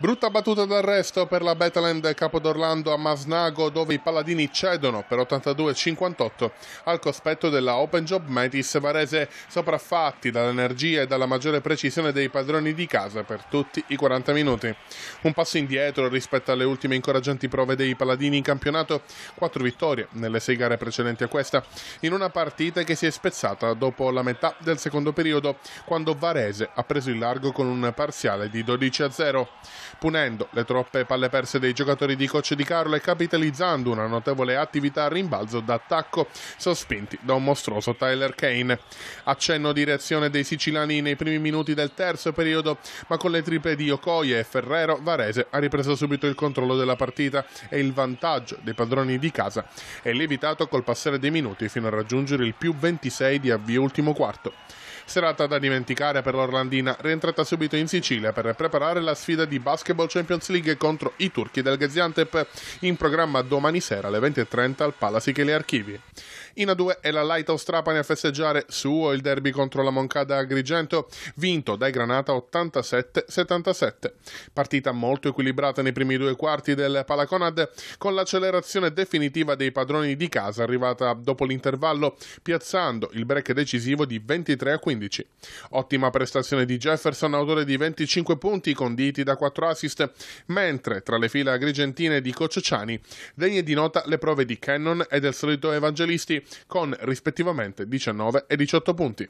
Brutta battuta d'arresto per la Betaland Capodorlando a Masnago dove i paladini cedono per 82-58 al cospetto della Open Job Metis Varese sopraffatti dall'energia e dalla maggiore precisione dei padroni di casa per tutti i 40 minuti. Un passo indietro rispetto alle ultime incoraggianti prove dei paladini in campionato, 4 vittorie nelle 6 gare precedenti a questa, in una partita che si è spezzata dopo la metà del secondo periodo quando Varese ha preso il largo con un parziale di 12-0 punendo le troppe palle perse dei giocatori di coach di Carlo e capitalizzando una notevole attività a rimbalzo d'attacco sospinti da un mostruoso Tyler Kane. Accenno di reazione dei siciliani nei primi minuti del terzo periodo, ma con le tripe di Okoye e Ferrero, Varese ha ripreso subito il controllo della partita e il vantaggio dei padroni di casa è lievitato col passare dei minuti fino a raggiungere il più 26 di avvio ultimo quarto. Serata da dimenticare per l'Orlandina, rientrata subito in Sicilia per preparare la sfida di Basketball Champions League contro i turchi del Gaziantep, in programma domani sera alle 20.30 al Palace Chele Archivi. In A2 è la Lighthouse Trapani a festeggiare suo il derby contro la Moncada Agrigento, vinto dai Granata 87-77. Partita molto equilibrata nei primi due quarti del Palaconad, con l'accelerazione definitiva dei padroni di casa arrivata dopo l'intervallo, piazzando il break decisivo di 23 a 15. 15. Ottima prestazione di Jefferson, autore di 25 punti conditi da 4 assist, mentre tra le file agrigentine di Cocciani degne di nota le prove di Cannon e del solito Evangelisti con rispettivamente 19 e 18 punti.